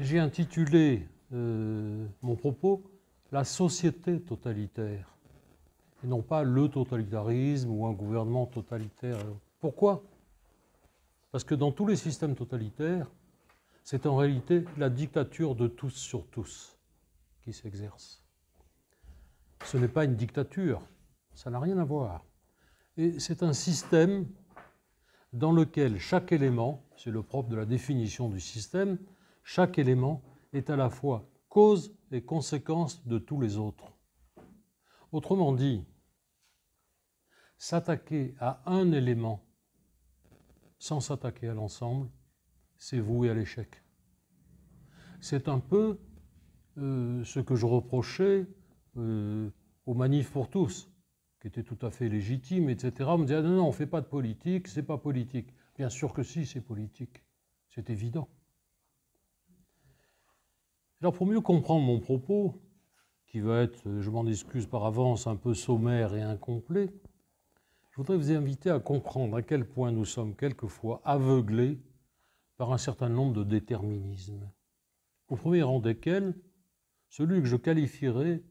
j'ai intitulé euh, mon propos La société totalitaire, et non pas le totalitarisme ou un gouvernement totalitaire. Pourquoi Parce que dans tous les systèmes totalitaires, c'est en réalité la dictature de tous sur tous qui s'exerce. Ce n'est pas une dictature, ça n'a rien à voir. Et c'est un système dans lequel chaque élément, c'est le propre de la définition du système, chaque élément est à la fois cause et conséquence de tous les autres. Autrement dit, s'attaquer à un élément sans s'attaquer à l'ensemble, c'est voué à l'échec. C'est un peu euh, ce que je reprochais euh, aux manifs pour tous, qui était tout à fait légitimes, etc. On me disait ah non, non, on ne fait pas de politique, c'est pas politique. Bien sûr que si, c'est politique. C'est évident. Alors pour mieux comprendre mon propos, qui va être, je m'en excuse par avance, un peu sommaire et incomplet, je voudrais vous inviter à comprendre à quel point nous sommes quelquefois aveuglés par un certain nombre de déterminismes, au premier rang desquels celui que je qualifierais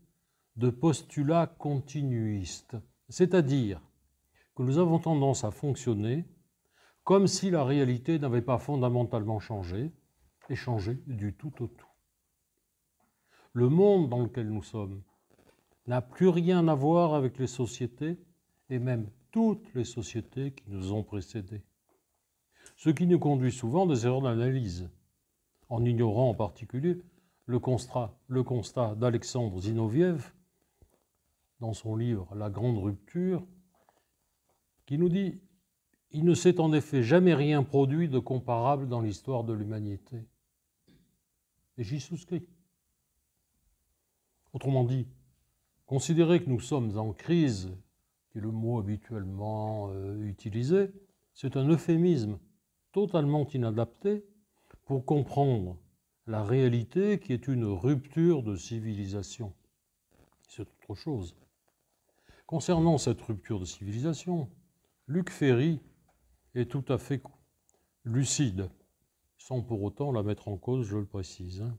de postulat continuiste, c'est-à-dire que nous avons tendance à fonctionner comme si la réalité n'avait pas fondamentalement changé, et changé du tout au tout le monde dans lequel nous sommes n'a plus rien à voir avec les sociétés et même toutes les sociétés qui nous ont précédés. Ce qui nous conduit souvent à des erreurs d'analyse, en ignorant en particulier le constat, le constat d'Alexandre Zinoviev dans son livre La Grande Rupture, qui nous dit Il ne s'est en effet jamais rien produit de comparable dans l'histoire de l'humanité. Et j'y souscris. Autrement dit, considérer que nous sommes en crise, qui est le mot habituellement euh, utilisé, c'est un euphémisme totalement inadapté pour comprendre la réalité qui est une rupture de civilisation. C'est autre chose. Concernant cette rupture de civilisation, Luc Ferry est tout à fait lucide, sans pour autant la mettre en cause, je le précise. Hein.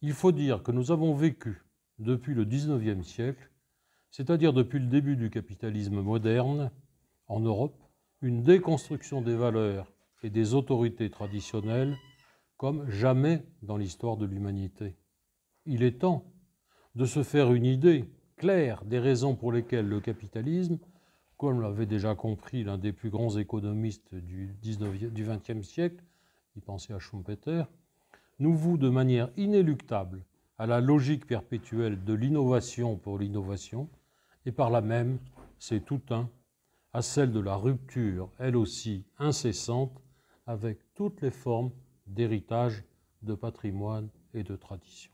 Il faut dire que nous avons vécu depuis le XIXe siècle, c'est-à-dire depuis le début du capitalisme moderne en Europe, une déconstruction des valeurs et des autorités traditionnelles comme jamais dans l'histoire de l'humanité. Il est temps de se faire une idée claire des raisons pour lesquelles le capitalisme, comme l'avait déjà compris l'un des plus grands économistes du XXe e siècle, il pensait à Schumpeter, nous voue de manière inéluctable à la logique perpétuelle de l'innovation pour l'innovation, et par là même, c'est tout un, à celle de la rupture, elle aussi incessante, avec toutes les formes d'héritage, de patrimoine et de tradition.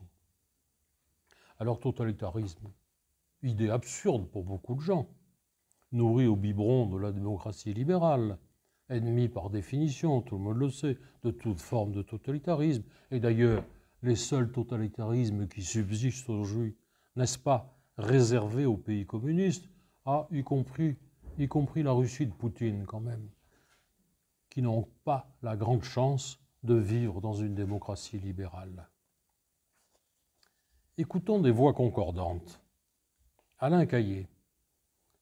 Alors totalitarisme, idée absurde pour beaucoup de gens, nourri au biberon de la démocratie libérale, ennemi par définition, tout le monde le sait, de toute forme de totalitarisme. Et d'ailleurs, les seuls totalitarismes qui subsistent aujourd'hui, n'est-ce pas, réservés aux pays communistes, ah, y, compris, y compris la Russie de Poutine quand même, qui n'ont pas la grande chance de vivre dans une démocratie libérale. Écoutons des voix concordantes. Alain Caillé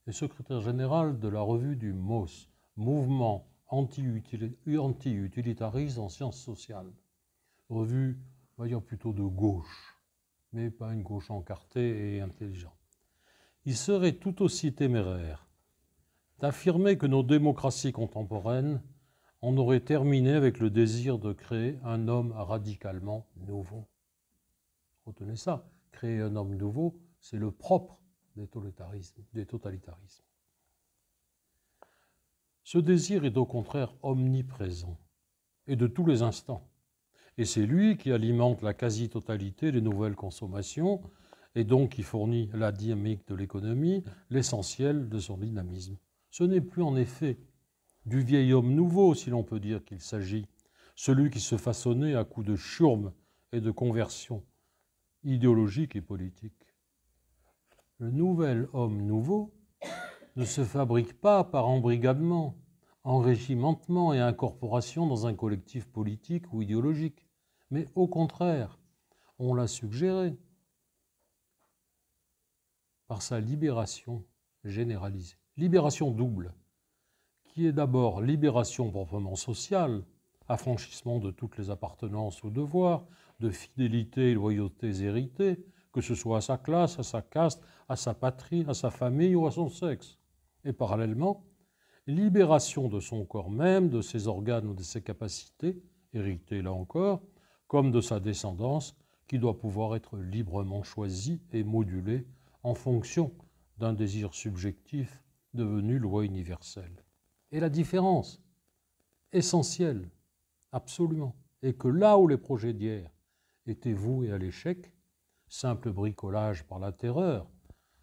le secrétaire général de la revue du MOS, Mouvement anti utilitarisme en sciences sociales. Revue, plutôt de gauche, mais pas une gauche encartée et intelligente. Il serait tout aussi téméraire d'affirmer que nos démocraties contemporaines en auraient terminé avec le désir de créer un homme radicalement nouveau. Retenez ça, créer un homme nouveau, c'est le propre Des totalitarismes. Ce désir est au contraire omniprésent et de tous les instants. Et c'est lui qui alimente la quasi-totalité des nouvelles consommations et donc qui fournit la dynamique de l'économie, l'essentiel de son dynamisme. Ce n'est plus en effet du vieil homme nouveau, si l'on peut dire qu'il s'agit, celui qui se façonnait à coups de churme et de conversion idéologique et politique. Le nouvel homme nouveau, ne se fabrique pas par embrigadement, enrégimentement et incorporation dans un collectif politique ou idéologique, mais au contraire, on l'a suggéré par sa libération généralisée. Libération double, qui est d'abord libération proprement sociale, affranchissement de toutes les appartenances aux devoirs, de fidélité et loyautés héritées, que ce soit à sa classe, à sa caste, à sa patrie, à sa famille ou à son sexe et parallèlement, libération de son corps même, de ses organes ou de ses capacités, héritées là encore, comme de sa descendance, qui doit pouvoir être librement choisie et modulée en fonction d'un désir subjectif devenu loi universelle. Et la différence essentielle, absolument, est que là où les projets d'hier étaient voués à l'échec, simple bricolage par la terreur,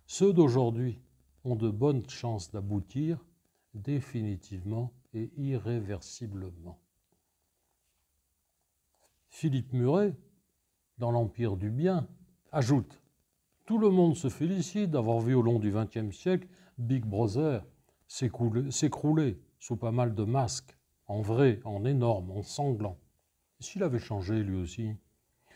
ceux d'aujourd'hui ont de bonnes chances d'aboutir définitivement et irréversiblement. Philippe Muret, dans l'Empire du Bien, ajoute Tout le monde se félicite d'avoir vu au long du XXe siècle Big Brother s'écrouler sous pas mal de masques, en vrai, en énorme, en sanglant. S'il avait changé lui aussi,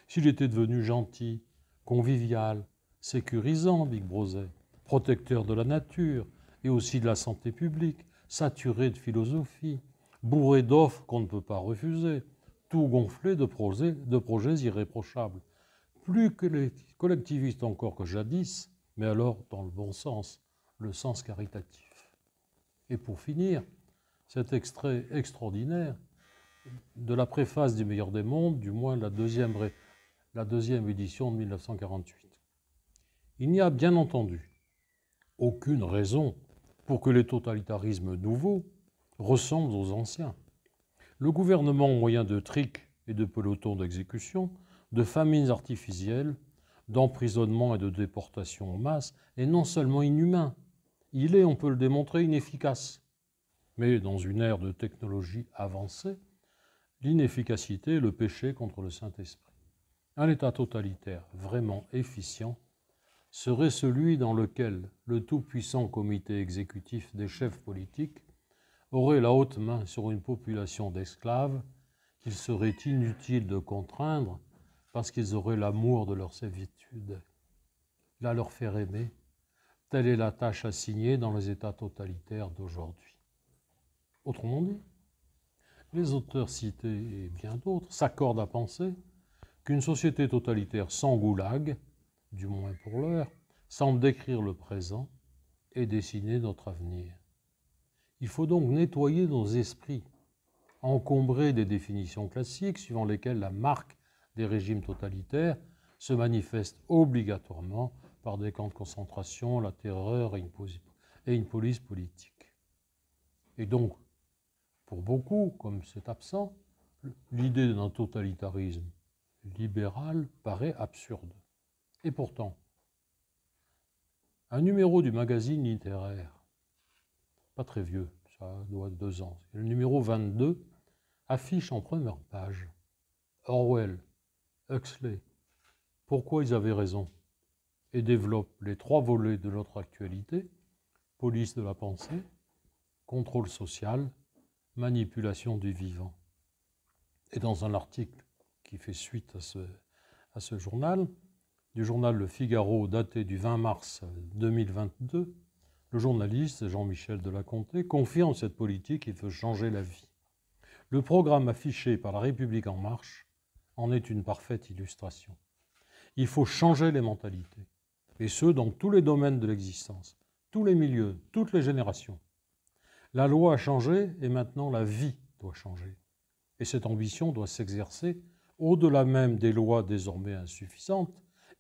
s'il était devenu gentil, convivial, sécurisant, Big Brother, protecteur de la nature et aussi de la santé publique, saturé de philosophie, bourré d'offres qu'on ne peut pas refuser, tout gonflé de projets, de projets irréprochables. Plus que les collectivistes encore que jadis, mais alors dans le bon sens, le sens caritatif. Et pour finir, cet extrait extraordinaire de la préface du meilleur des mondes, du moins la deuxième, la deuxième édition de 1948. Il n'y a bien entendu aucune raison pour que les totalitarismes nouveaux ressemblent aux anciens. Le gouvernement, au moyen de tricks et de pelotons d'exécution, de famines artificielles, d'emprisonnement et de déportation en masse, est non seulement inhumain, il est, on peut le démontrer, inefficace. Mais dans une ère de technologie avancée, l'inefficacité est le péché contre le Saint-Esprit. Un État totalitaire vraiment efficient serait celui dans lequel le tout-puissant comité exécutif des chefs politiques aurait la haute main sur une population d'esclaves qu'il serait inutile de contraindre parce qu'ils auraient l'amour de leur servitude. La leur faire aimer, telle est la tâche assignée dans les États totalitaires d'aujourd'hui. Autrement dit, les auteurs cités et bien d'autres s'accordent à penser qu'une société totalitaire sans goulag du moins pour l'heure, semble décrire le présent et dessiner notre avenir. Il faut donc nettoyer nos esprits, encombrés des définitions classiques suivant lesquelles la marque des régimes totalitaires se manifeste obligatoirement par des camps de concentration, la terreur et une, et une police politique. Et donc, pour beaucoup, comme c'est absent, l'idée d'un totalitarisme libéral paraît absurde. Et pourtant, un numéro du magazine littéraire, pas très vieux, ça doit être deux ans, le numéro 22, affiche en première page Orwell, Huxley, pourquoi ils avaient raison, et développe les trois volets de notre actualité, police de la pensée, contrôle social, manipulation du vivant. Et dans un article qui fait suite à ce, à ce journal, du journal Le Figaro daté du 20 mars 2022, le journaliste Jean-Michel Delaconté confirme cette politique il veut changer la vie. Le programme affiché par La République en marche en est une parfaite illustration. Il faut changer les mentalités, et ce, dans tous les domaines de l'existence, tous les milieux, toutes les générations. La loi a changé et maintenant la vie doit changer. Et cette ambition doit s'exercer au-delà même des lois désormais insuffisantes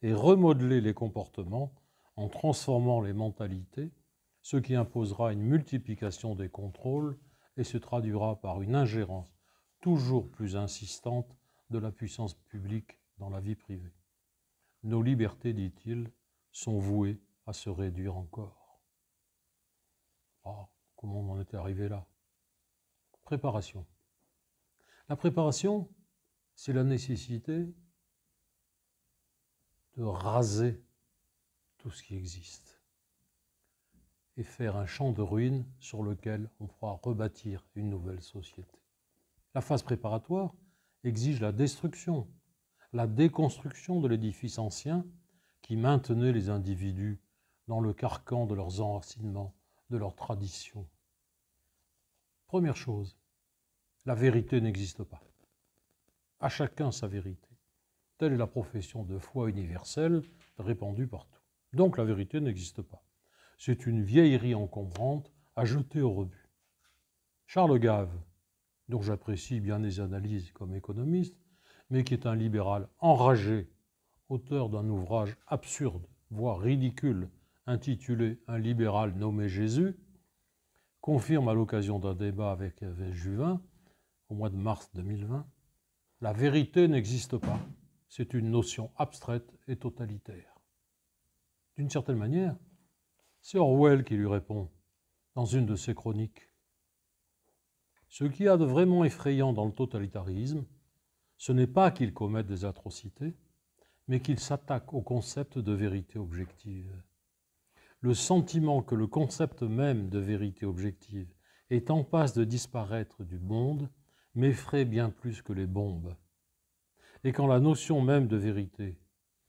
et remodeler les comportements en transformant les mentalités, ce qui imposera une multiplication des contrôles et se traduira par une ingérence toujours plus insistante de la puissance publique dans la vie privée. Nos libertés, dit-il, sont vouées à se réduire encore. Ah, comment on en est arrivé là Préparation. La préparation, c'est la nécessité de raser tout ce qui existe et faire un champ de ruines sur lequel on pourra rebâtir une nouvelle société. La phase préparatoire exige la destruction, la déconstruction de l'édifice ancien qui maintenait les individus dans le carcan de leurs enracinements, de leurs traditions. Première chose, la vérité n'existe pas. À chacun sa vérité. Telle est la profession de foi universelle répandue partout. Donc la vérité n'existe pas. C'est une vieillerie encombrante à jeter au rebut. Charles Gave, dont j'apprécie bien les analyses comme économiste, mais qui est un libéral enragé, auteur d'un ouvrage absurde, voire ridicule, intitulé Un libéral nommé Jésus, confirme à l'occasion d'un débat avec Juvin, au mois de mars 2020, La vérité n'existe pas c'est une notion abstraite et totalitaire. D'une certaine manière, c'est Orwell qui lui répond dans une de ses chroniques. Ce qu'il y a de vraiment effrayant dans le totalitarisme, ce n'est pas qu'il commette des atrocités, mais qu'il s'attaque au concept de vérité objective. Le sentiment que le concept même de vérité objective est en passe de disparaître du monde m'effraie bien plus que les bombes. Et quand la notion même de vérité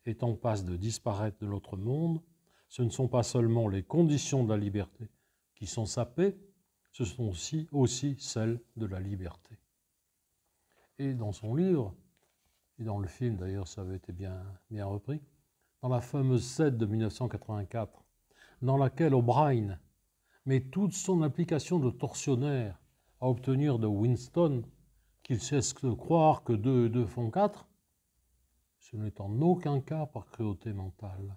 est en passe de disparaître de notre monde, ce ne sont pas seulement les conditions de la liberté qui sont sapées, ce sont aussi, celles de la liberté. Et dans son livre, et dans le film d'ailleurs ça avait été bien, bien repris, dans la fameuse scène de 1984, dans laquelle O'Brien met toute son application de tortionnaire à obtenir de Winston qu'il cesse de croire que deux et deux font quatre, ce n'est en aucun cas par cruauté mentale,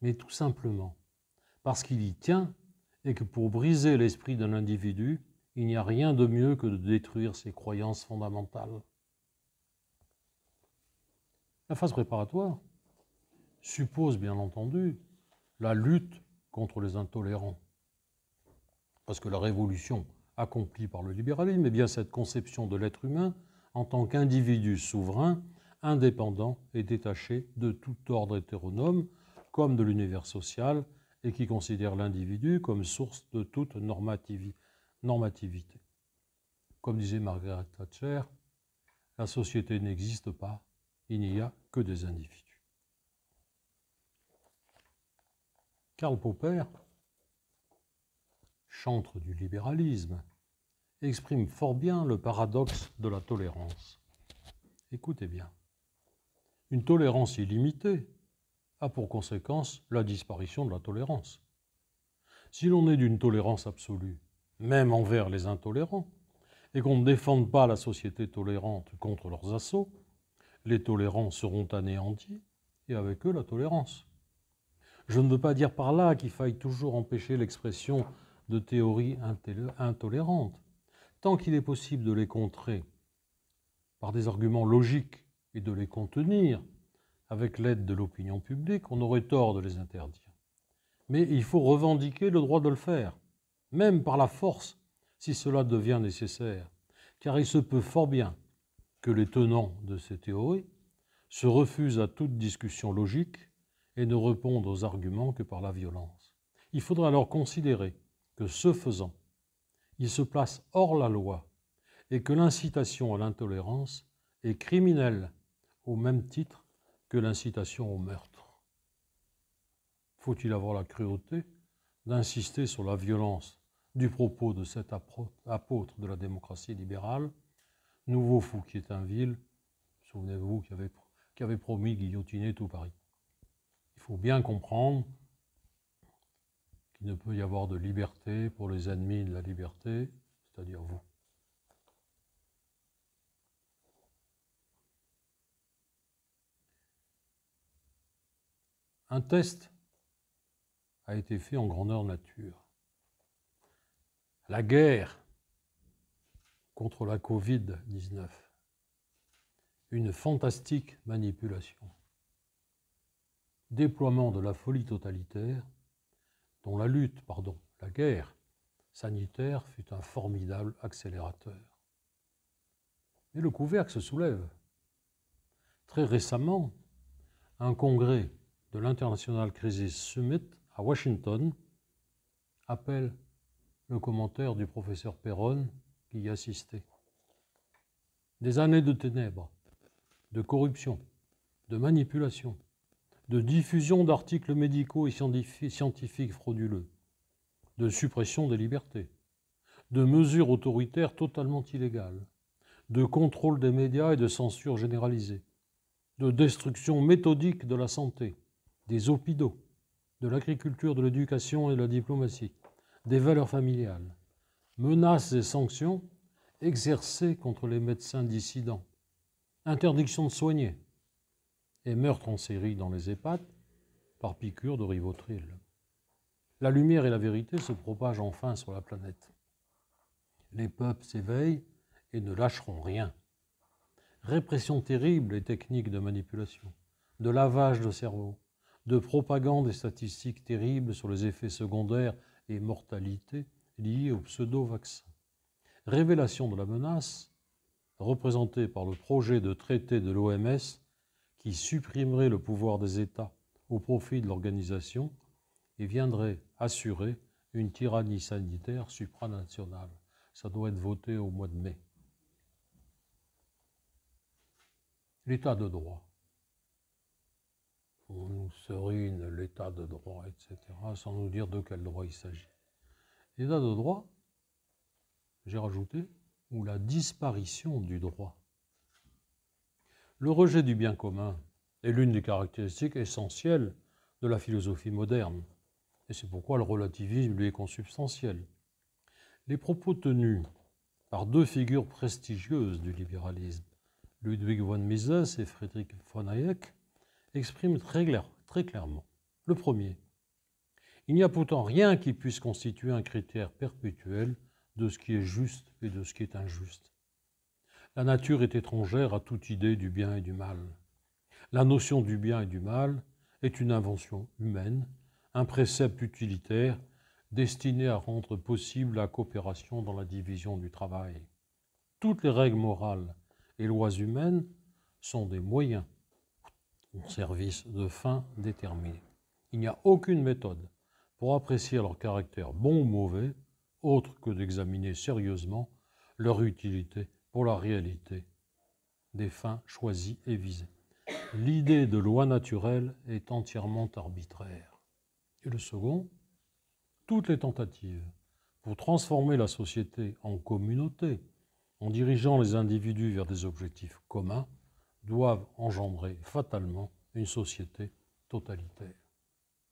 mais tout simplement parce qu'il y tient et que pour briser l'esprit d'un individu, il n'y a rien de mieux que de détruire ses croyances fondamentales. La phase préparatoire suppose bien entendu la lutte contre les intolérants, parce que la révolution accompli par le libéralisme, et eh bien cette conception de l'être humain en tant qu'individu souverain, indépendant et détaché de tout ordre hétéronome, comme de l'univers social, et qui considère l'individu comme source de toute normativité. Comme disait Margaret Thatcher, la société n'existe pas, il n'y a que des individus. Karl Popper, chantre du libéralisme, exprime fort bien le paradoxe de la tolérance. Écoutez bien. Une tolérance illimitée a pour conséquence la disparition de la tolérance. Si l'on est d'une tolérance absolue, même envers les intolérants, et qu'on ne défende pas la société tolérante contre leurs assauts, les tolérants seront anéantis et avec eux la tolérance. Je ne veux pas dire par là qu'il faille toujours empêcher l'expression de théories intolérantes, tant qu'il est possible de les contrer par des arguments logiques et de les contenir avec l'aide de l'opinion publique, on aurait tort de les interdire. Mais il faut revendiquer le droit de le faire, même par la force, si cela devient nécessaire, car il se peut fort bien que les tenants de ces théories se refusent à toute discussion logique et ne répondent aux arguments que par la violence. Il faudra alors considérer que ce faisant, il se place hors la loi et que l'incitation à l'intolérance est criminelle au même titre que l'incitation au meurtre. Faut-il avoir la cruauté d'insister sur la violence du propos de cet apôtre de la démocratie libérale, nouveau fou un ville, souvenez-vous, qui avait, qui avait promis guillotiner tout Paris. Il faut bien comprendre il ne peut y avoir de liberté pour les ennemis de la liberté, c'est-à-dire vous. Un test a été fait en grandeur nature. La guerre contre la Covid-19. Une fantastique manipulation. Déploiement de la folie totalitaire dont la lutte, pardon, la guerre sanitaire fut un formidable accélérateur. Mais le couvercle se soulève. Très récemment, un congrès de l'International Crisis Summit à Washington appelle le commentaire du professeur Perron qui y assistait. Des années de ténèbres, de corruption, de manipulation, de diffusion d'articles médicaux et scientifiques frauduleux, de suppression des libertés, de mesures autoritaires totalement illégales, de contrôle des médias et de censure généralisée, de destruction méthodique de la santé, des hôpitaux, de l'agriculture, de l'éducation et de la diplomatie, des valeurs familiales, menaces et sanctions exercées contre les médecins dissidents, interdiction de soigner, et meurtre en série dans les EHPAD par piqûre de rivotril. La lumière et la vérité se propagent enfin sur la planète. Les peuples s'éveillent et ne lâcheront rien. Répression terrible et techniques de manipulation, de lavage de cerveau, de propagande et statistiques terribles sur les effets secondaires et mortalité liés au pseudo vaccin Révélation de la menace, représentée par le projet de traité de l'OMS qui supprimerait le pouvoir des États au profit de l'organisation et viendrait assurer une tyrannie sanitaire supranationale. Ça doit être voté au mois de mai. L'état de droit. On nous serine l'état de droit, etc., sans nous dire de quel droit il s'agit. L'état de droit, j'ai rajouté, ou la disparition du droit. Le rejet du bien commun est l'une des caractéristiques essentielles de la philosophie moderne, et c'est pourquoi le relativisme lui est consubstantiel. Les propos tenus par deux figures prestigieuses du libéralisme, Ludwig von Mises et Friedrich von Hayek, expriment très, clairement. Le premier, il n'y a pourtant rien qui puisse constituer un critère perpétuel de ce qui est juste et de ce qui est injuste. La nature est étrangère à toute idée du bien et du mal. La notion du bien et du mal est une invention humaine, un précepte utilitaire destiné à rendre possible la coopération dans la division du travail. Toutes les règles morales et lois humaines sont des moyens au service de fins déterminées. Il n'y a aucune méthode pour apprécier leur caractère bon ou mauvais, autre que d'examiner sérieusement leur utilité pour la réalité des fins choisies et visées. L'idée de loi naturelle est entièrement arbitraire. Et le second, toutes les tentatives pour transformer la société en communauté, en dirigeant les individus vers des objectifs communs, doivent engendrer fatalement une société totalitaire.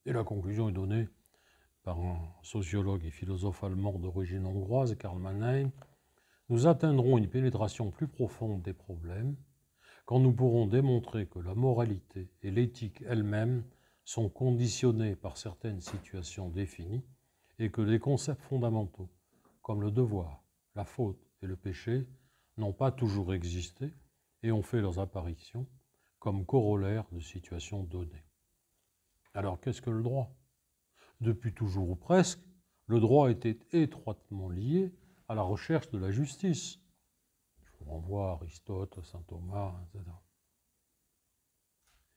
Et la conclusion est donnée par un sociologue et philosophe allemand d'origine hongroise, Karl Mannheim, nous atteindrons une pénétration plus profonde des problèmes quand nous pourrons démontrer que la moralité et l'éthique elles-mêmes sont conditionnées par certaines situations définies et que les concepts fondamentaux, comme le devoir, la faute et le péché, n'ont pas toujours existé et ont fait leurs apparitions comme corollaires de situations données. Alors qu'est-ce que le droit Depuis toujours ou presque, le droit était étroitement lié à la recherche de la justice. Je vous renvoie Aristote, Saint Thomas, etc.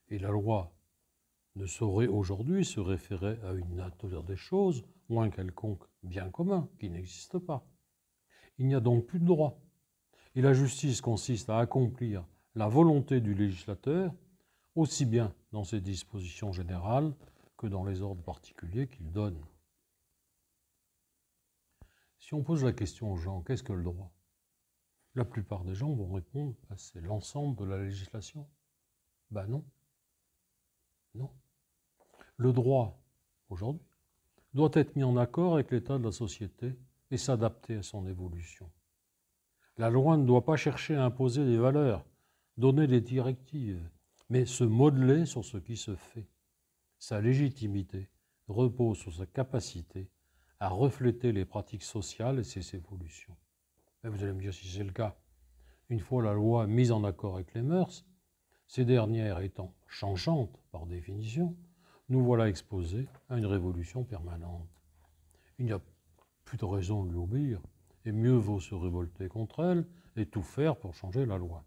Et la loi ne saurait aujourd'hui se référer à une nature des choses ou un quelconque bien commun qui n'existe pas. Il n'y a donc plus de droit. Et la justice consiste à accomplir la volonté du législateur, aussi bien dans ses dispositions générales que dans les ordres particuliers qu'il donne. Si on pose la question aux gens, qu'est-ce que le droit La plupart des gens vont répondre, bah, c'est l'ensemble de la législation. Ben non. Non. Le droit, aujourd'hui, doit être mis en accord avec l'état de la société et s'adapter à son évolution. La loi ne doit pas chercher à imposer des valeurs, donner des directives, mais se modeler sur ce qui se fait. Sa légitimité repose sur sa capacité à refléter les pratiques sociales et ses évolutions. vous allez me dire si c'est le cas. Une fois la loi mise en accord avec les mœurs, ces dernières étant changeantes par définition, nous voilà exposés à une révolution permanente. Il n'y a plus de raison de l'oublier, et mieux vaut se révolter contre elle et tout faire pour changer la loi.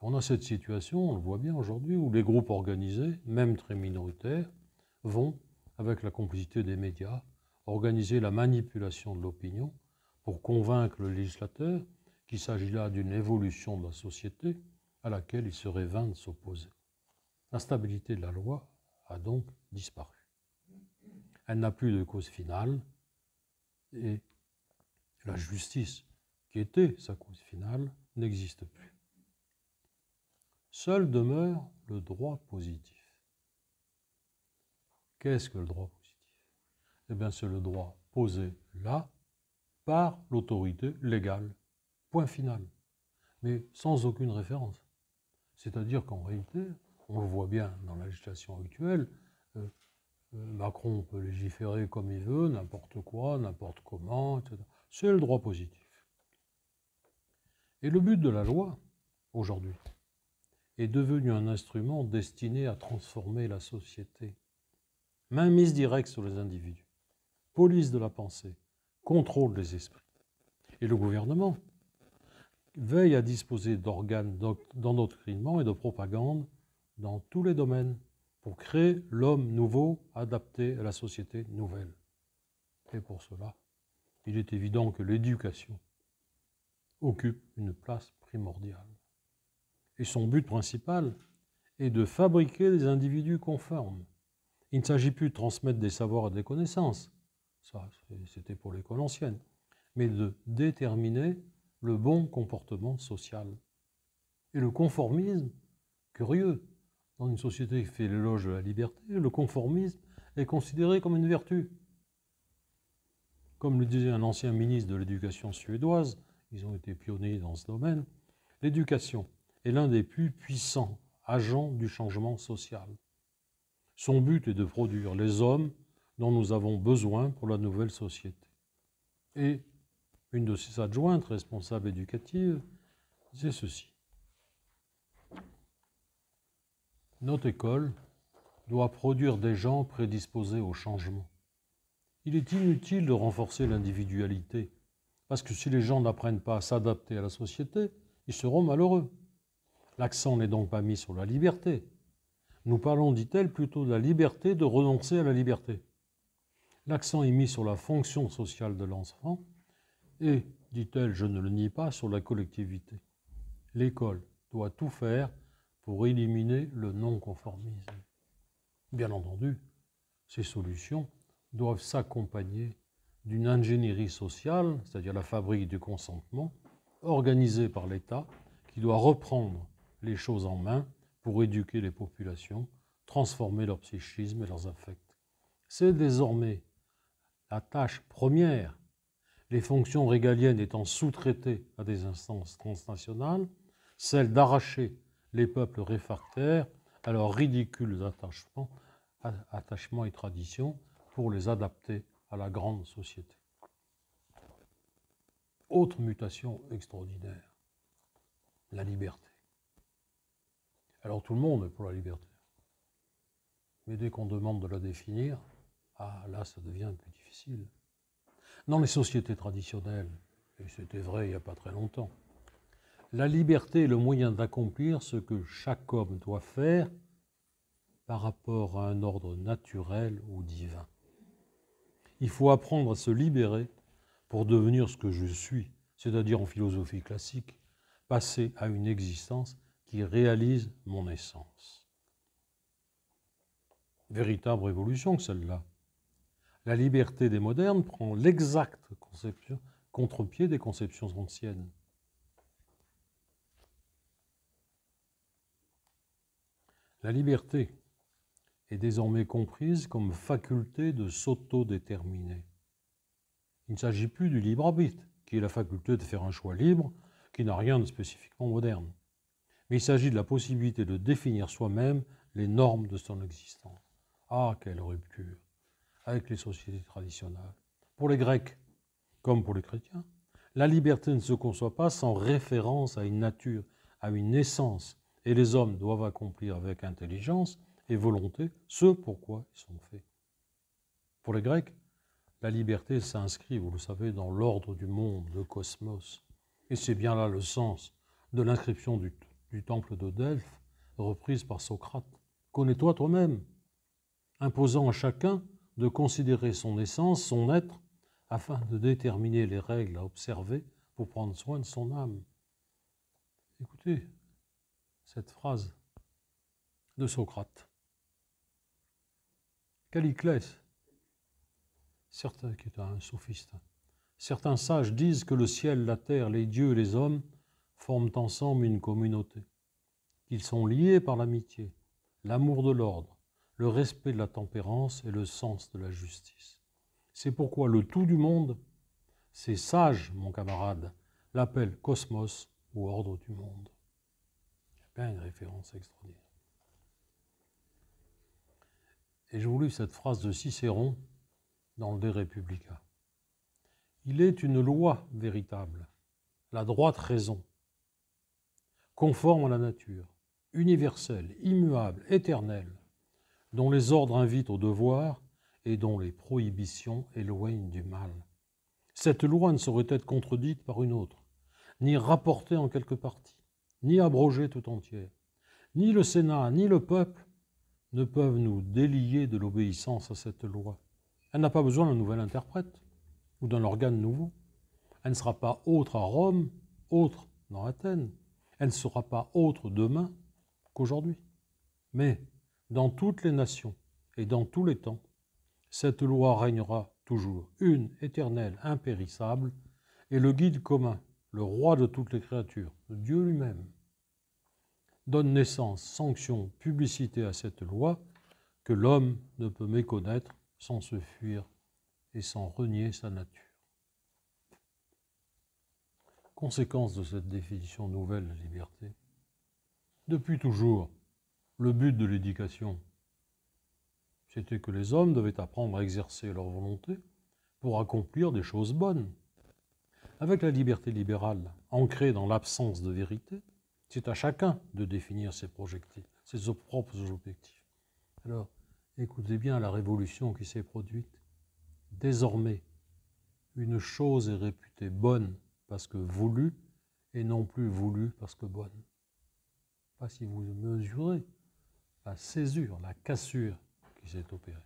On a cette situation, on le voit bien aujourd'hui, où les groupes organisés, même très minoritaires, vont, avec la complicité des médias, organiser la manipulation de l'opinion pour convaincre le législateur qu'il s'agit là d'une évolution de la société à laquelle il serait vain de s'opposer. La de la loi a donc disparu. Elle n'a plus de cause finale et la justice, qui était sa cause finale, n'existe plus. Seul demeure le droit positif. Qu'est-ce que le droit positif eh bien c'est le droit posé là par l'autorité légale. Point final. Mais sans aucune référence. C'est-à-dire qu'en réalité, on le voit bien dans la législation actuelle, euh, euh, Macron peut légiférer comme il veut, n'importe quoi, n'importe comment, etc. C'est le droit positif. Et le but de la loi, aujourd'hui, est devenu un instrument destiné à transformer la société. mise directe sur les individus police de la pensée, contrôle des esprits. Et le gouvernement veille à disposer d'organes d'endoctrinement et de propagande dans tous les domaines pour créer l'homme nouveau adapté à la société nouvelle. Et pour cela, il est évident que l'éducation occupe une place primordiale. Et son but principal est de fabriquer des individus conformes. Il ne s'agit plus de transmettre des savoirs et des connaissances, ça c'était pour l'école ancienne, mais de déterminer le bon comportement social. Et le conformisme, curieux, dans une société qui fait l'éloge de la liberté, le conformisme est considéré comme une vertu. Comme le disait un ancien ministre de l'éducation suédoise, ils ont été pionniers dans ce domaine, l'éducation est l'un des plus puissants agents du changement social. Son but est de produire les hommes dont nous avons besoin pour la nouvelle société. Et une de ses adjointes, responsable éducative, disait ceci. Notre école doit produire des gens prédisposés au changement. Il est inutile de renforcer l'individualité, parce que si les gens n'apprennent pas à s'adapter à la société, ils seront malheureux. L'accent n'est donc pas mis sur la liberté. Nous parlons, dit-elle, plutôt de la liberté de renoncer à la liberté. L'accent est mis sur la fonction sociale de l'enfant et, dit-elle, je ne le nie pas, sur la collectivité. L'école doit tout faire pour éliminer le non-conformisme. Bien entendu, ces solutions doivent s'accompagner d'une ingénierie sociale, c'est-à-dire la fabrique du consentement, organisée par l'État, qui doit reprendre les choses en main pour éduquer les populations, transformer leur psychisme et leurs affects. C'est désormais la tâche première, les fonctions régaliennes étant sous-traitées à des instances transnationales, celle d'arracher les peuples réfractaires à leurs ridicules attachements, et traditions pour les adapter à la grande société. Autre mutation extraordinaire, la liberté. Alors tout le monde est pour la liberté. Mais dès qu'on demande de la définir, ah là, ça devient plus difficile. Dans les sociétés traditionnelles, et c'était vrai il n'y a pas très longtemps, la liberté est le moyen d'accomplir ce que chaque homme doit faire par rapport à un ordre naturel ou divin. Il faut apprendre à se libérer pour devenir ce que je suis, c'est-à-dire en philosophie classique, passer à une existence qui réalise mon essence. Véritable révolution celle-là la liberté des modernes prend l'exacte contre-pied des conceptions anciennes. La liberté est désormais comprise comme faculté de s'autodéterminer. Il ne s'agit plus du libre arbitre, qui est la faculté de faire un choix libre, qui n'a rien de spécifiquement moderne. Mais il s'agit de la possibilité de définir soi-même les normes de son existence. Ah, quelle rupture avec les sociétés traditionnelles. Pour les Grecs, comme pour les chrétiens, la liberté ne se conçoit pas sans référence à une nature, à une essence, et les hommes doivent accomplir avec intelligence et volonté ce pourquoi ils sont faits. Pour les Grecs, la liberté s'inscrit, vous le savez, dans l'ordre du monde, le cosmos. Et c'est bien là le sens de l'inscription du, du, temple de Delphes, reprise par Socrate. Connais-toi toi-même, imposant à chacun de considérer son essence, son être, afin de déterminer les règles à observer pour prendre soin de son âme. Écoutez cette phrase de Socrate. Caliclès, certains, qui est un sophiste, certains sages disent que le ciel, la terre, les dieux et les hommes forment ensemble une communauté, qu'ils sont liés par l'amitié, l'amour de l'ordre le respect de la tempérance et le sens de la justice. C'est pourquoi le tout du monde, c'est sage, mon camarade, l'appelle cosmos ou ordre du monde. Il y a bien une référence extraordinaire. Et je vous lis cette phrase de Cicéron dans le De Republica. Il est une loi véritable, la droite raison, conforme à la nature, universelle, immuable, éternelle, dont les ordres invitent au devoir et dont les prohibitions éloignent du mal. Cette loi ne saurait être contredite par une autre, ni rapportée en quelque partie, ni abrogée tout entière. Ni le Sénat, ni le peuple ne peuvent nous délier de l'obéissance à cette loi. Elle n'a pas besoin d'un nouvel interprète ou d'un organe nouveau. Elle ne sera pas autre à Rome, autre dans Athènes. Elle ne sera pas autre demain qu'aujourd'hui. Mais dans toutes les nations et dans tous les temps. Cette loi régnera toujours, une, éternelle, impérissable, et le guide commun, le roi de toutes les créatures, Dieu lui-même, donne naissance, sanction, publicité à cette loi que l'homme ne peut méconnaître sans se fuir et sans renier sa nature. Conséquence de cette définition nouvelle de liberté. Depuis toujours, le but de l'éducation, c'était que les hommes devaient apprendre à exercer leur volonté pour accomplir des choses bonnes. Avec la liberté libérale, ancrée dans l'absence de vérité, c'est à chacun de définir ses ses propres objectifs. Alors, écoutez bien la révolution qui s'est produite. Désormais, une chose est réputée bonne parce que voulue et non plus voulue parce que bonne. Pas si vous mesurez la césure, la cassure qui s'est opérée.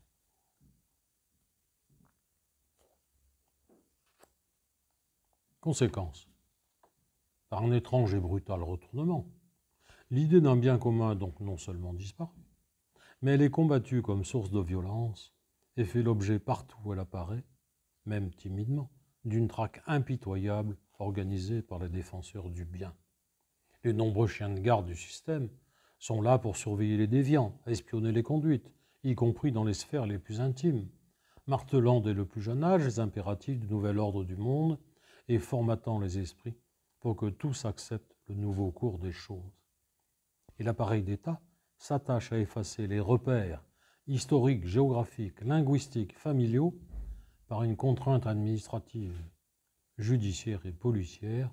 Conséquence, par un étrange et brutal retournement, l'idée d'un bien commun a donc non seulement disparu, mais elle est combattue comme source de violence et fait l'objet partout où elle apparaît, même timidement, d'une traque impitoyable organisée par les défenseurs du bien. Les nombreux chiens de garde du système sont là pour surveiller les déviants, espionner les conduites, y compris dans les sphères les plus intimes, martelant dès le plus jeune âge les impératifs du nouvel ordre du monde et formatant les esprits pour que tous acceptent le nouveau cours des choses. Et l'appareil d'État s'attache à effacer les repères historiques, géographiques, linguistiques, familiaux par une contrainte administrative, judiciaire et policière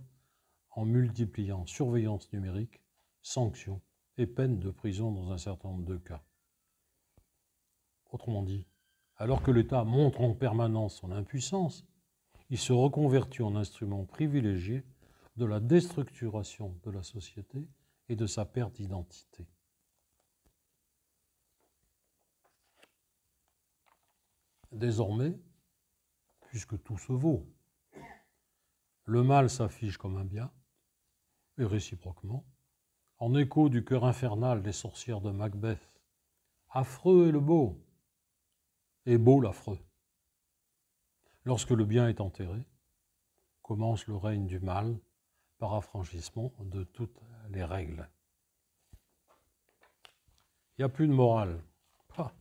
en multipliant surveillance numérique, sanctions et peine de prison dans un certain nombre de cas. Autrement dit, alors que l'État montre en permanence son impuissance, il se reconvertit en instrument privilégié de la déstructuration de la société et de sa perte d'identité. Désormais, puisque tout se vaut, le mal s'affiche comme un bien, et réciproquement, en écho du cœur infernal des sorcières de Macbeth. Affreux est le beau, et beau l'affreux. Lorsque le bien est enterré, commence le règne du mal par affranchissement de toutes les règles. Il n'y a plus de morale. Ah.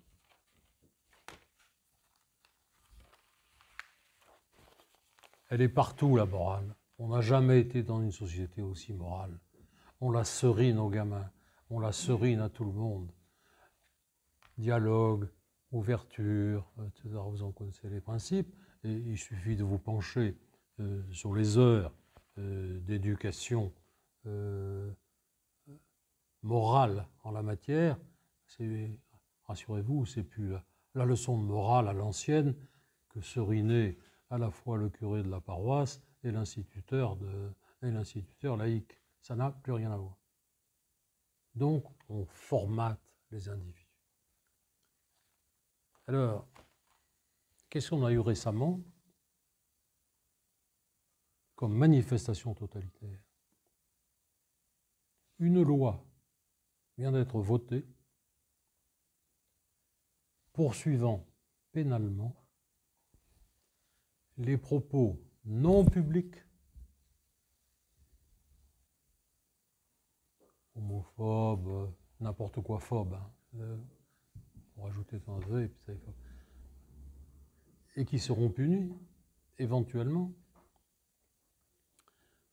Elle est partout, la morale. On n'a jamais été dans une société aussi morale on la serine aux gamins, on la serine à tout le monde. Dialogue, ouverture, euh, etc. Vous en connaissez les principes. il suffit de vous pencher euh, sur les heures euh, d'éducation morale en la matière. Rassurez-vous, c'est plus la, leçon de morale à l'ancienne que seriner à la fois le curé de la paroisse et l'instituteur laïque ça n'a plus rien à voir. Donc, on formate les individus. Alors, qu'est-ce qu'on a eu récemment comme manifestation totalitaire Une loi vient d'être votée poursuivant pénalement les propos non publics homophobes, n'importe quoi phobe. Hein. Euh, pour ajouter un Z, et puis ça Et qui seront punis, éventuellement.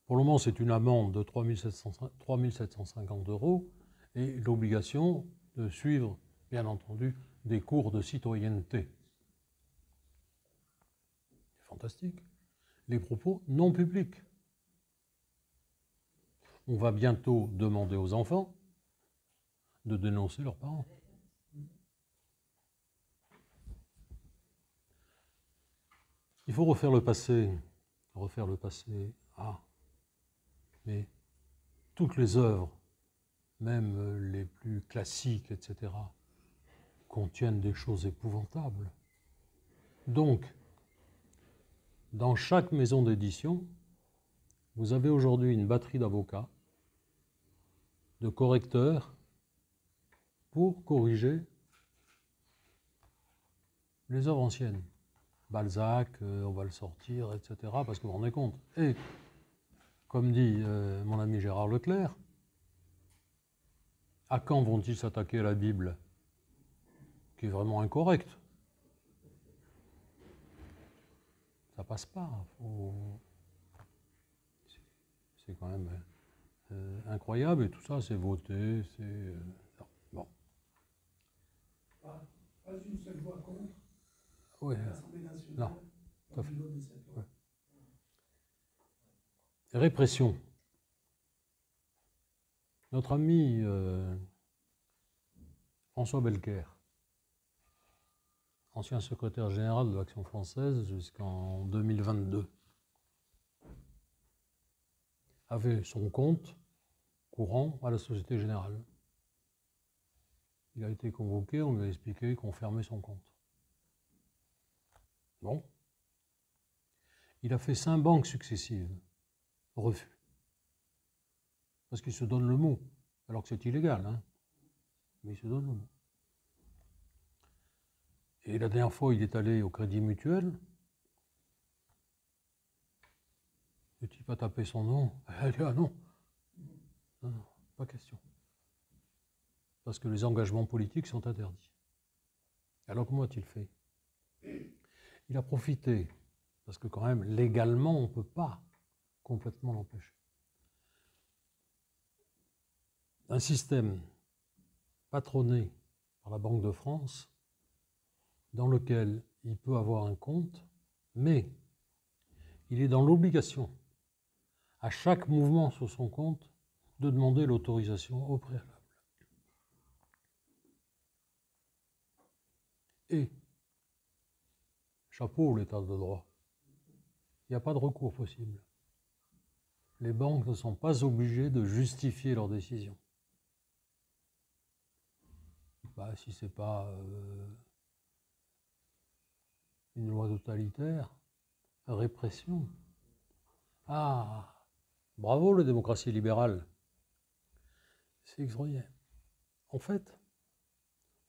Pour le moment, c'est une amende de 3750 euros et l'obligation de suivre, bien entendu, des cours de citoyenneté. C'est fantastique. Les propos non publics on va bientôt demander aux enfants de dénoncer leurs parents. Il faut refaire le passé, refaire le passé. Ah, mais toutes les œuvres, même les plus classiques, etc., contiennent des choses épouvantables. Donc, dans chaque maison d'édition, vous avez aujourd'hui une batterie d'avocats de correcteur pour corriger les œuvres anciennes. Balzac, euh, on va le sortir, etc. Parce que vous vous rendez compte. Et, comme dit euh, mon ami Gérard Leclerc, à quand vont-ils s'attaquer à la Bible Qui est vraiment incorrecte. Ça passe pas. C'est quand même. Euh, incroyable, et tout ça, c'est voté, c'est. Euh, bon. Pas, une seule voix contre Non. Répression. Notre ami euh, François Belker, ancien secrétaire général de l'Action française jusqu'en 2022, avait son compte courant à la Société Générale. Il a été convoqué, on lui a expliqué qu'on fermait son compte. Bon. Il a fait cinq banques successives. Refus. Parce qu'il se donne le mot, alors que c'est illégal, hein mais il se donne le mot. Et la dernière fois, il est allé au Crédit Mutuel. Le il a tapé son nom. dit Ah non, non, ah, pas question. Parce que les engagements politiques sont interdits. Alors comment a-t-il fait Il a profité, parce que quand même, légalement, on ne peut pas complètement l'empêcher. Un système patronné par la Banque de France, dans lequel il peut avoir un compte, mais il est dans l'obligation, à chaque mouvement sur son compte, de demander l'autorisation au préalable. Et, chapeau l'état de droit, il n'y a pas de recours possible. Les banques ne sont pas obligées de justifier leurs décisions. Bah, si ce n'est pas euh, une loi totalitaire, répression. Ah, bravo les démocratie libérale. C'est extraordinaire. En fait,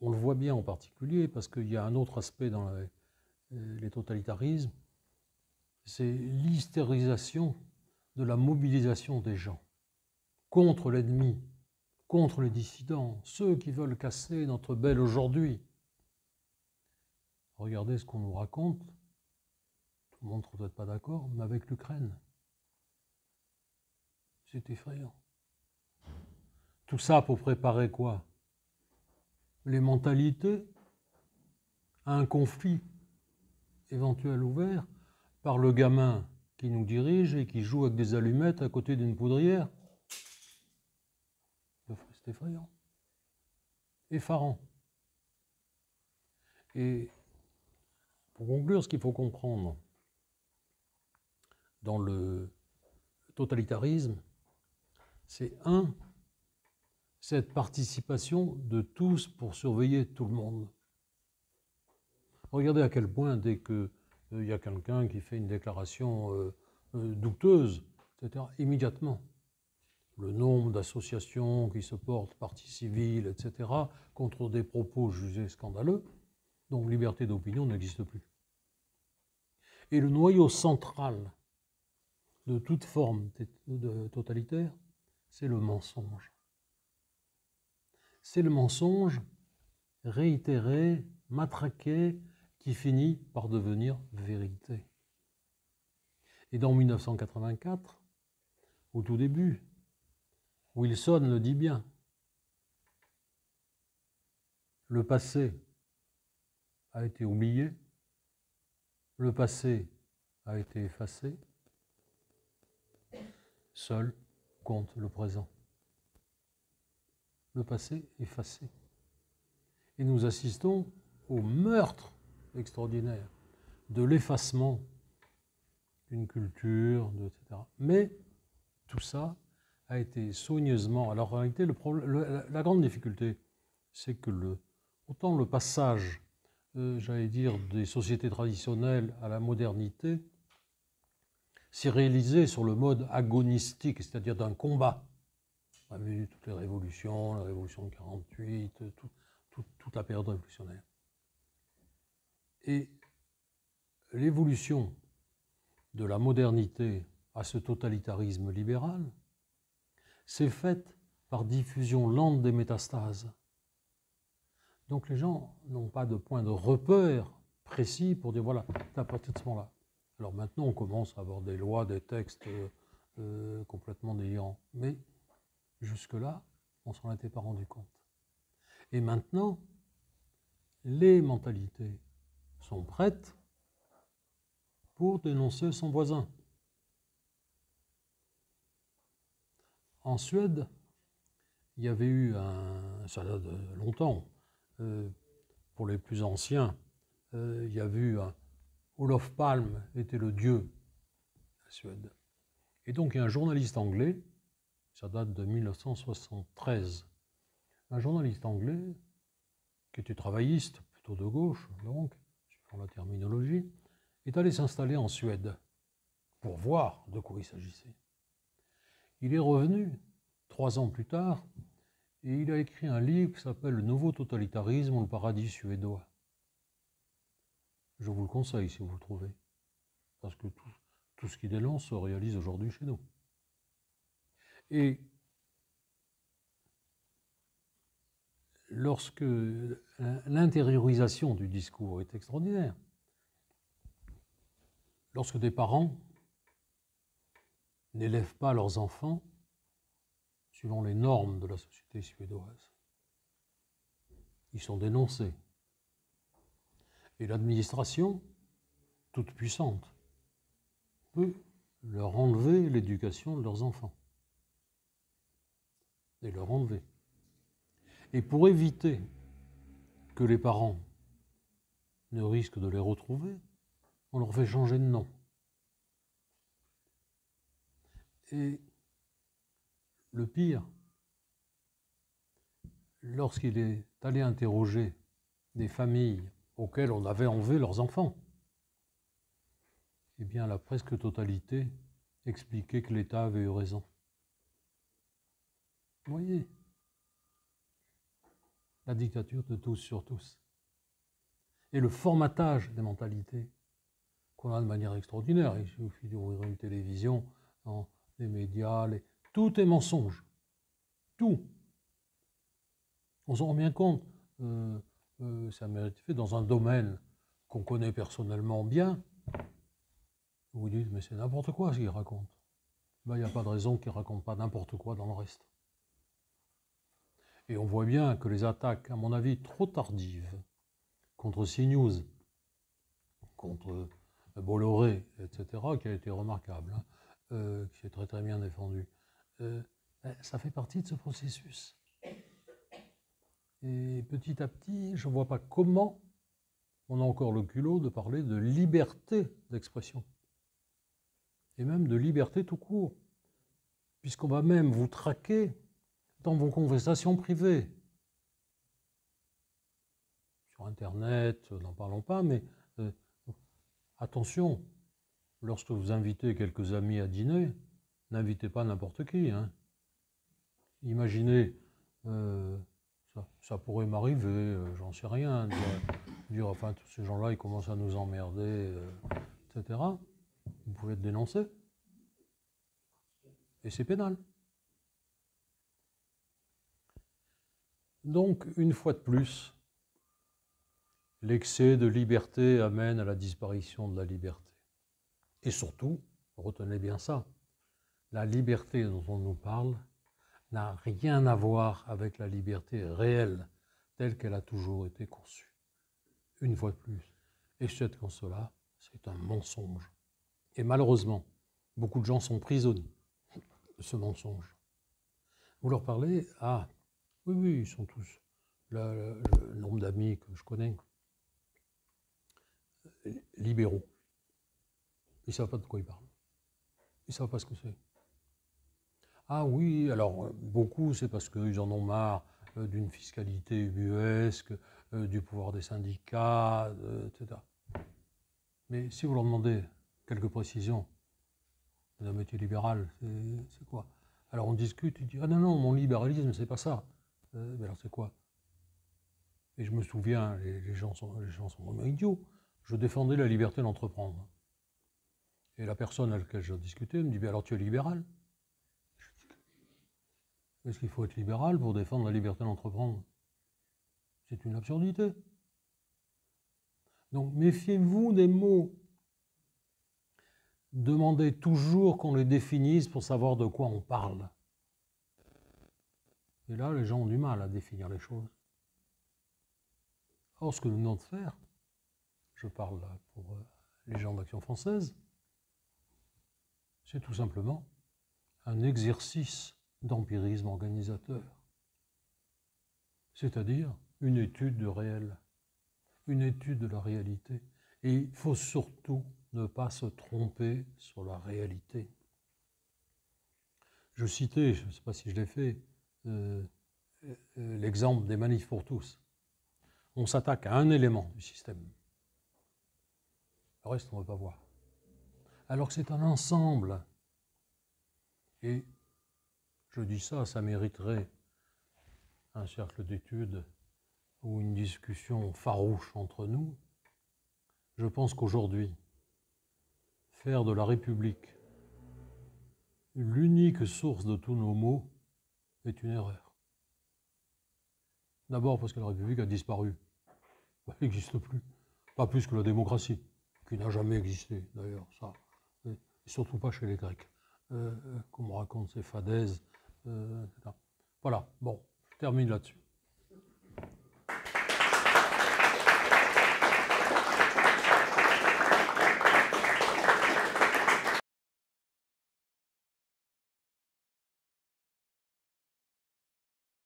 on le voit bien en particulier parce qu'il y a un autre aspect dans euh, les totalitarismes, c'est l'hystérisation de la mobilisation des gens contre l'ennemi, contre les dissidents, ceux qui veulent casser notre belle aujourd'hui. Regardez ce qu'on nous raconte, tout le monde ne peut-être pas d'accord, mais avec l'Ukraine. C'est effrayant. Tout ça pour préparer quoi Les mentalités à un conflit éventuel ouvert par le gamin qui nous dirige et qui joue avec des allumettes à côté d'une poudrière. C'est effrayant, effarant. Et pour conclure, ce qu'il faut comprendre dans le totalitarisme, c'est un, cette participation de tous pour surveiller tout le monde. Regardez à quel point, dès qu'il euh, il y a quelqu'un qui fait une déclaration euh, euh, douteuse, immédiatement, le nombre d'associations qui se portent partie civile, etc., contre des propos jugés scandaleux, donc liberté d'opinion n'existe plus. Et le noyau central de toute forme de totalitaire, c'est le mensonge c'est le mensonge réitéré, matraqué, qui finit par devenir vérité. Et dans 1984, au tout début, Wilson le dit bien, le passé a été oublié, le passé a été effacé, seul compte le présent le passé effacé. Et nous assistons au meurtre extraordinaire de l'effacement d'une culture, etc. Mais tout ça a été soigneusement. Alors en réalité, la grande difficulté, c'est que le, autant le passage, euh, j'allais dire, des sociétés traditionnelles à la modernité, s'est réalisé sur le mode agonistique, c'est-à-dire d'un combat on a vu toutes les révolutions, la révolution de 48, tout, tout, toute la période révolutionnaire. Et l'évolution de la modernité à ce totalitarisme libéral s'est faite par diffusion lente des métastases. Donc les gens n'ont pas de point de repère précis pour dire voilà, à partir de ce moment-là. Alors maintenant, on commence à avoir des lois, des textes euh, euh, complètement délirants. Mais Jusque-là, on s'en était pas rendu compte. Et maintenant, les mentalités sont prêtes pour dénoncer son voisin. En Suède, il y avait eu un, ça date longtemps, euh, pour les plus anciens, euh, il y a eu un, Olof Palme était le dieu de la Suède. Et donc il y a un journaliste anglais ça date de 1973. Un journaliste anglais, qui était travailliste, plutôt de gauche, donc, suivant la terminologie, est allé s'installer en Suède pour voir de quoi il s'agissait. Il est revenu trois ans plus tard et il a écrit un livre qui s'appelle Le nouveau totalitarisme le paradis suédois. Je vous le conseille si vous le trouvez, parce que tout, tout ce qui dénonce se réalise aujourd'hui chez nous. Et lorsque l'intériorisation du discours est extraordinaire, lorsque des parents n'élèvent pas leurs enfants selon les normes de la société suédoise, ils sont dénoncés. Et l'administration, toute puissante, peut leur enlever l'éducation de leurs enfants et leur enlever. Et pour éviter que les parents ne risquent de les retrouver, on leur fait changer de nom. Et le pire, lorsqu'il est allé interroger des familles auxquelles on avait enlevé leurs enfants, eh bien la presque totalité expliquait que l'État avait eu raison. Vous voyez la dictature de tous sur tous et le formatage des mentalités qu'on a de manière extraordinaire. Il suffit d'ouvrir une télévision, des hein, les médias, tout est mensonge. Tout. On s'en rend bien compte. Euh, euh, ça mérite fait dans un domaine qu'on connaît personnellement bien. Vous dites, mais c'est n'importe quoi ce qu'il raconte. Ben, il n'y a pas de raison qu'il ne raconte pas n'importe quoi dans le reste. Et on voit bien que les attaques, à mon avis, trop tardives contre CNews, contre euh, Bolloré, etc., qui a été remarquable, hein, euh, qui est très très bien défendu, euh, ben, ça fait partie de ce processus. Et petit à petit, je ne vois pas comment on a encore le culot de parler de liberté d'expression. Et même de liberté tout court. Puisqu'on va même vous traquer dans vos conversations privées. Sur Internet, euh, n'en parlons pas, mais euh, attention, lorsque vous invitez quelques amis à dîner, n'invitez pas n'importe qui. Hein. Imaginez, euh, ça, pourrait m'arriver, j'en sais rien, dire, enfin, tous ces gens-là, ils commencent à nous emmerder, etc. Vous pouvez être dénoncé. Et c'est pénal. Donc, une fois de plus, l'excès de liberté amène à la disparition de la liberté. Et surtout, retenez bien ça, la liberté dont on nous parle n'a rien à voir avec la liberté réelle telle qu'elle a toujours été conçue. Une fois de plus. Et cette cela, c'est un mensonge. Et malheureusement, beaucoup de gens sont prisonniers de ce mensonge. Vous leur parlez, à... Ah, oui, oui, ils sont tous. le, nombre d'amis que je connais, euh, libéraux, ils ne savent pas de quoi ils parlent. Ils ne savent pas ce que c'est. Ah oui, alors euh, beaucoup, c'est parce qu'ils en ont marre euh, d'une fiscalité ubuesque, du pouvoir des syndicats, etc. Mais si vous leur demandez quelques précisions d'un métier libéral, c'est quoi Alors on discute, ils disent Ah non, non, mon libéralisme, c'est pas ça. Euh, mais alors c'est quoi Et je me souviens, les, gens sont, vraiment idiots. Je défendais la liberté d'entreprendre. Et la personne avec laquelle j'ai discuté me dit, mais alors tu es libéral Est-ce qu'il faut être libéral pour défendre la liberté d'entreprendre C'est une absurdité. Donc méfiez-vous des mots. Demandez toujours qu'on les définisse pour savoir de quoi on parle. Et là, les gens ont du mal à définir les choses. Or, ce que nous venons de faire, je parle là pour euh, les gens d'Action française, c'est tout simplement un exercice d'empirisme organisateur, c'est-à-dire une étude de réel, une étude de la réalité. Et il faut surtout ne pas se tromper sur la réalité. Je citais, je ne sais pas si je l'ai fait, euh, euh, euh, l'exemple des manifs pour tous. On s'attaque à un élément du système. Le reste, on ne va pas voir. Alors que c'est un ensemble. Et je dis ça, ça mériterait un cercle d'études ou une discussion farouche entre nous. Je pense qu'aujourd'hui, faire de la République l'unique source de tous nos maux est une erreur. D'abord parce que la République a disparu. Elle n'existe plus. Pas plus que la démocratie, qui n'a jamais existé d'ailleurs, ça. surtout pas chez les Grecs, euh, euh, qu'on me raconte ces fadaises. Euh, voilà, bon, je termine là-dessus.